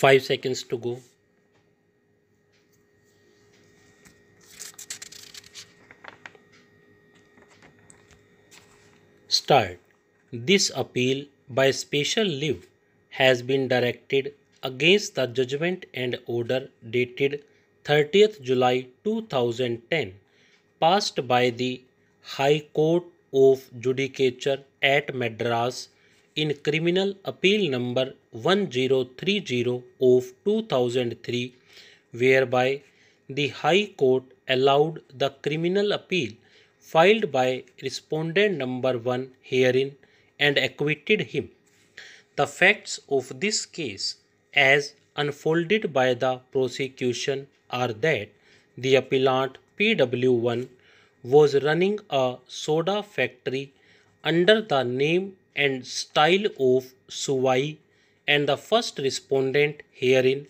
5 seconds to go start this appeal by special leave has been directed against the judgment and order dated 30th July 2010 passed by the High Court of Judicature at Madras in Criminal Appeal Number 1030 of 2003, whereby the High Court allowed the criminal appeal filed by respondent number 1 herein and acquitted him. The facts of this case as unfolded by the prosecution are that the appellant PW1 was running a soda factory under the name and style of Suwai and the first respondent herein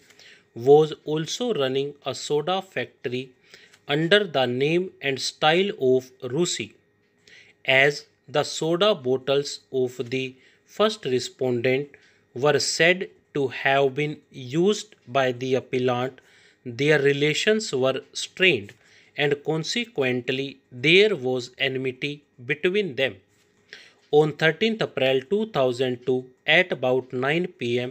was also running a soda factory under the name and style of Rusi as the soda bottles of the first respondent were said to have been used by the appellant their relations were strained and consequently there was enmity between them on 13th April 2002 at about 9 pm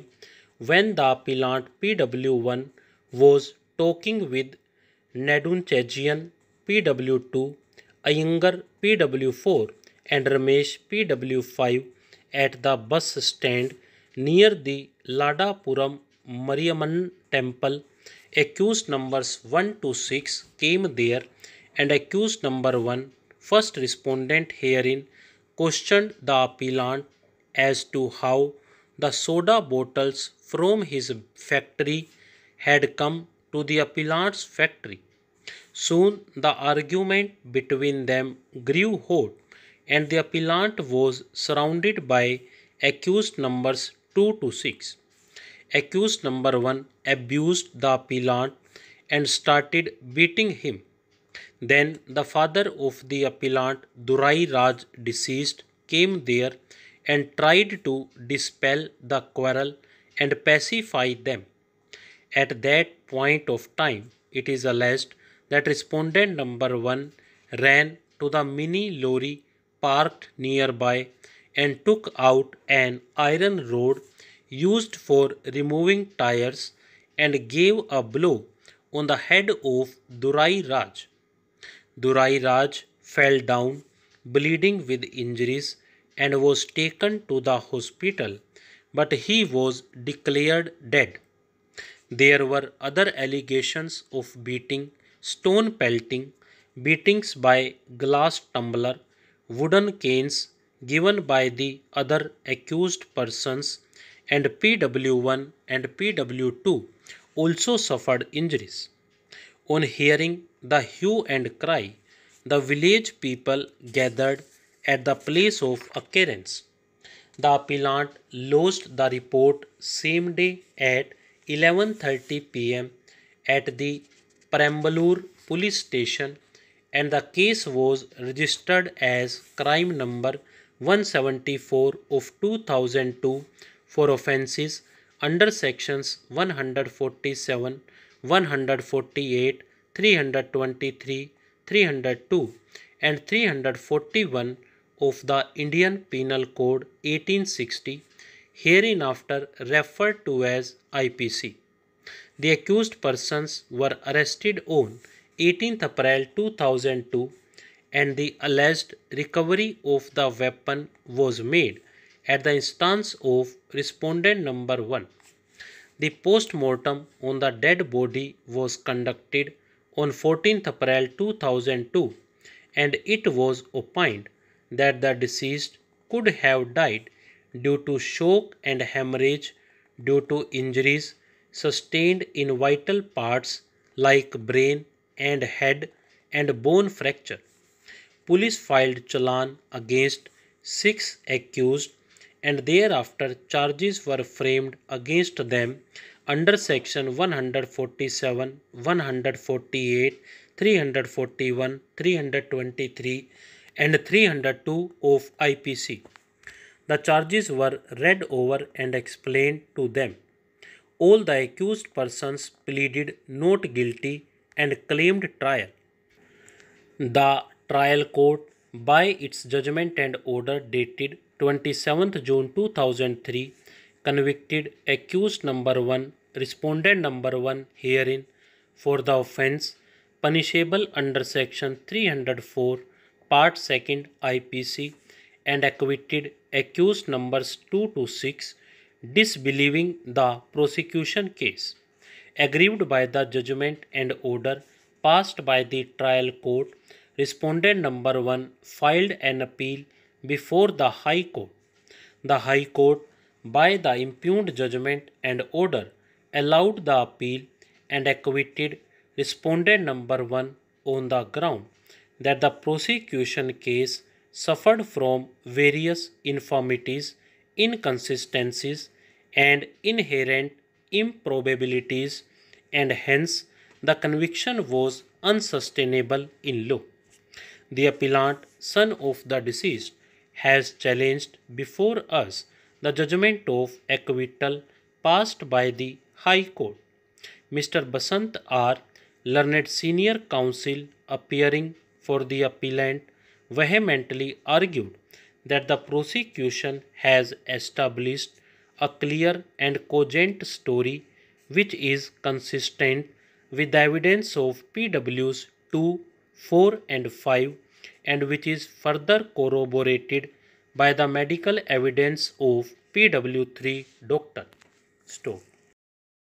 when the pilot PW1 was talking with Chagian PW2, Iyengar PW4 and Ramesh PW5 at the bus stand near the Ladapuram Mariamman temple. Accused numbers 1 to 6 came there and accused number 1 first respondent herein questioned the appellant as to how the soda bottles from his factory had come to the appellant's factory. Soon the argument between them grew hot and the appellant was surrounded by accused numbers 2 to 6. Accused number 1 abused the appellant and started beating him. Then the father of the appellant, Durai Raj, deceased, came there and tried to dispel the quarrel and pacify them. At that point of time, it is alleged that respondent number 1 ran to the mini lorry parked nearby and took out an iron rod used for removing tires and gave a blow on the head of Durai Raj. Durai Raj fell down, bleeding with injuries, and was taken to the hospital, but he was declared dead. There were other allegations of beating, stone pelting, beatings by glass tumbler, wooden canes given by the other accused persons, and PW1 and PW2 also suffered injuries. On hearing the hue and cry, the village people gathered at the place of occurrence. The appellant lost the report same day at 11:30 p.m. at the Perambaloor police station and the case was registered as crime number 174 of 2002 for offences under sections 147, 148 323, 302 and 341 of the Indian Penal Code 1860 hereinafter referred to as IPC. The accused persons were arrested on 18th April 2002 and the alleged recovery of the weapon was made at the instance of respondent number 1. The post mortem on the dead body was conducted on 14th April 2002 and it was opined that the deceased could have died due to shock and hemorrhage due to injuries sustained in vital parts like brain and head and bone fracture. Police filed challan against six accused and thereafter charges were framed against them under section 147, 148, 341, 323 and 302 of IPC. The charges were read over and explained to them. All the accused persons pleaded not guilty and claimed trial. The trial court, by its judgment and order dated 27th June 2003, convicted accused number 1 respondent number 1 herein for the offence punishable under section 304 part 2nd IPC and acquitted accused numbers 2 to 6 disbelieving the prosecution case aggrieved by the judgment and order passed by the trial court respondent number 1 filed an appeal before the high court the high court by the impugned judgment and order allowed the appeal and acquitted respondent number 1 on the ground that the prosecution case suffered from various infirmities, inconsistencies, and inherent improbabilities, and hence the conviction was unsustainable in law. The appellant, son of the deceased, has challenged before us the judgment of acquittal passed by the High Court. Mr. Basant R. Learned Senior Counsel appearing for the appellant vehemently argued that the prosecution has established a clear and cogent story which is consistent with the evidence of PWs 2, 4 and 5 and which is further corroborated by the medical evidence of PW3 Dr. Stoke.